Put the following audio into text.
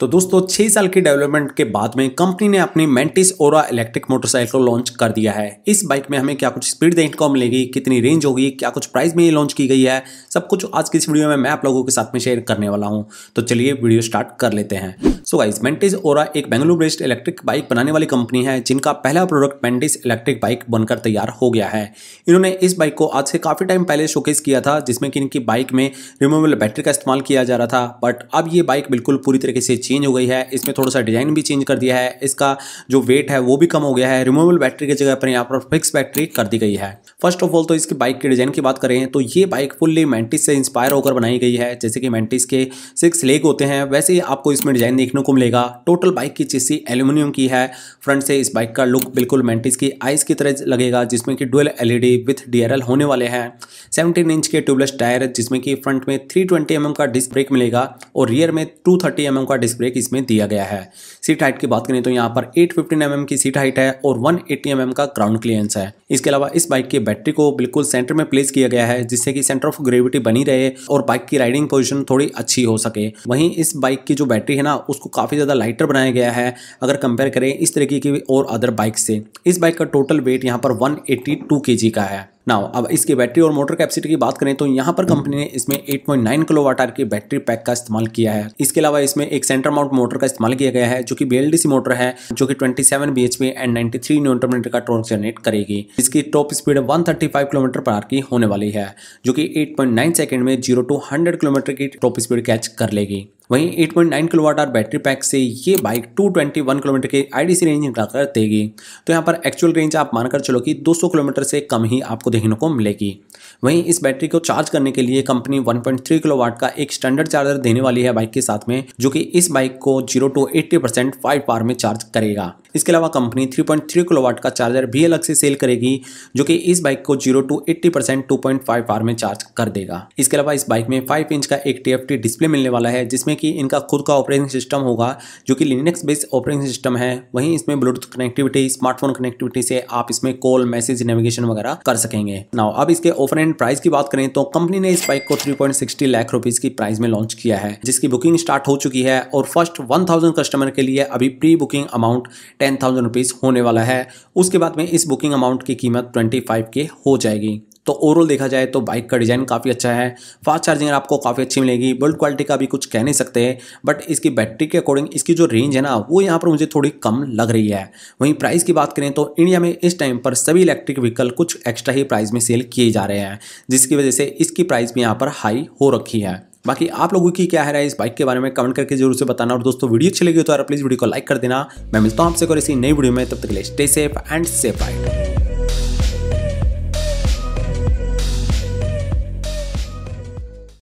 तो दोस्तों छह साल की डेवलपमेंट के बाद में कंपनी ने अपनी मेंटिस ओरा इलेक्ट्रिक मोटरसाइकिल को लॉन्च कर दिया है इस बाइक में हमें क्या कुछ स्पीड देखने को मिलेगी कितनी रेंज होगी क्या कुछ प्राइस में ये लॉन्च की गई है सब कुछ आज की इस वीडियो में मैं आप लोगों के साथ में शेयर करने वाला हूँ तो चलिए वीडियो स्टार्ट कर लेते हैं सो गाइज मेंटिस ओरा एक बेंगलुरु बेस्ड इलेक्ट्रिक बाइक बनाने वाली कंपनी है जिनका पहला प्रोडक्ट मेंटिस इलेक्ट्रिक बाइक बनकर तैयार हो गया है इन्होंने इस बाइक को आज से काफ़ी टाइम पहले शोकेस किया था जिसमें कि इनकी बाइक में रिमूवेबल बैटरी का इस्तेमाल किया जा रहा था बट अब ये बाइक बिल्कुल पूरी तरीके से चेंज हो गई है इसमें थोड़ा सा डिज़ाइन भी चेंज कर दिया है इसका जो वेट है वो भी कम हो गया है रिमूवेबल बैटरी की जगह पर यहाँ पर फिक्स बैटरी कर दी गई है फर्स्ट ऑफ ऑल तो इसकी बाइक के डिज़ाइन की बात करें तो ये बाइक फुल्ली मैंटिस से इंस्पायर होकर बनाई गई है जैसे कि मैंटिस के सिक्स लेग होते हैं वैसे ही आपको इसमें डिज़ाइन देखने को मिलेगा टोटल बाइक की चिस्सी एल्यूमिनियम की है फ्रंट से इस बाइक का लुक बिल्कुल मैंटिस की आइस की तरह लगेगा जिसमें कि डुअल एलईडी विथ डीआरएल होने वाले हैं सेवनटीन इंच के ट्यूबलेस टायर है जिसमें कि फ्रंट में थ्री ट्वेंटी mm का डिस्क ब्रेक मिलेगा और रियर में टू थर्टी mm का डिस्क ब्रेक इसमें दिया गया है सीट हाइट की बात करें तो यहाँ पर एट फिफ्टीन mm की सीट हाइट है और वन एट्टी mm का ग्राउंड क्लियरेंस है इसके अलावा इस बाइक की बैटरी को बिल्कुल सेंटर में प्लेस किया गया है जिससे कि सेंटर ऑफ ग्रेविटी बनी रहे और बाइक की राइडिंग पोजिशन थोड़ी अच्छी हो सके वहीं इस बाइक की जो बैटरी है ना उसको काफ़ी ज़्यादा लाइटर बनाया गया है अगर कंपेयर करें इस तरीके की और अदर बाइक से इस बाइक का टोटल वेट यहाँ पर वन एट्टी टू के जी का है ना अब इसके बैटरी और मोटर कैपेसिटी की बात करें तो यहाँ पर कंपनी ने इसमें 8.9 किलो आर की बैटरी पैक का इस्तेमाल किया है इसके अलावा इसमें एक सेंटर माउंट मोटर का इस्तेमाल किया गया है जो कि बी मोटर है जो कि 27 seven B H P and 93 three metre का टॉर्क जनरेट करेगी इसकी टॉप स्पीड 135 किलोमीटर पर आर की होने वाली है जो कि एट सेकंड में जीरो टू हंड्रेड किलोमीटर की टॉप स्पीड कैच कर लेगी वहीं 8.9 किलोवाट आर बैटरी पैक से ये बाइक 221 किलोमीटर की आईडीसी रेंज निकालकर देगी तो यहाँ पर एक्चुअल रेंज आप मानकर चलो कि 200 किलोमीटर से कम ही आपको देखने को मिलेगी वहीं इस बैटरी को चार्ज करने के लिए कंपनी 1.3 किलोवाट का एक स्टैंडर्ड चार्जर देने वाली है बाइक के साथ में जो कि इस बाइक को zero to eighty percent five power में चार्ज करेगा इसके अलावा कंपनी 3.3 पॉइंट किलोवाट का चार्जर भी अलग से सेल करेगी जो कि इस बाइक को 0 to 80 percent two point five में चार्ज कर देगा इसके अलावा इस बाइक में 5 इंच का एक टी डिस्प्ले मिलने वाला है जिसमें कि इनका खुद का ऑपरेटिंग सिस्टम होगा जो कि लिनक्स बेस्ड ऑपरेटिंग सिस्टम है वहीं इसमें ब्लूटूथ कनेक्टिविटी स्मार्टफोन कनेक्टिविटी से आप इसमें कॉल मैसेज नेविगेशन वगैरह कर सकेंगे नाउ अब इसके ओपन एंड प्राइस की बात करें तो कंपनी ने इस बाइक को थ्री लाख रुपीज की प्राइस में लॉन्च किया है जिसकी बुकिंग स्टार्ट हो चुकी है और फर्स्ट वन कस्टमर के लिए अभी pre booking amount ten thousand rupees होने वाला है उसके बाद में इस बुकिंग अमाउंट की कीमत ट्वेंटी फाइव के हो जाएगी तो ओवरऑल देखा जाए तो बाइक का डिज़ाइन काफ़ी अच्छा है फास्ट चार्जिंग आपको काफ़ी अच्छी मिलेगी बिल्ड क्वालिटी का भी कुछ कह नहीं सकते बट इसकी बैटरी के अकॉर्डिंग इसकी जो रेंज है ना वो यहाँ पर मुझे थोड़ी कम लग रही है वहीं प्राइस की बात करें तो इंडिया में इस टाइम पर सभी इलेक्ट्रिक व्हीकल कुछ एक्स्ट्रा ही प्राइस में सेल किए जा रहे हैं जिसकी वजह से इसकी प्राइस भी यहाँ पर हाई हो रखी है बाकी आप लोगों की क्या है इस बाइक के बारे में कमेंट करके जरूर से बताना और दोस्तों वीडियो अच्छी लगी तो यार प्लीज़ वीडियो को लाइक कर देना मैं मिलता हूँ आपसे और इसी नई वीडियो में तब तक के लिए stay safe and safe ride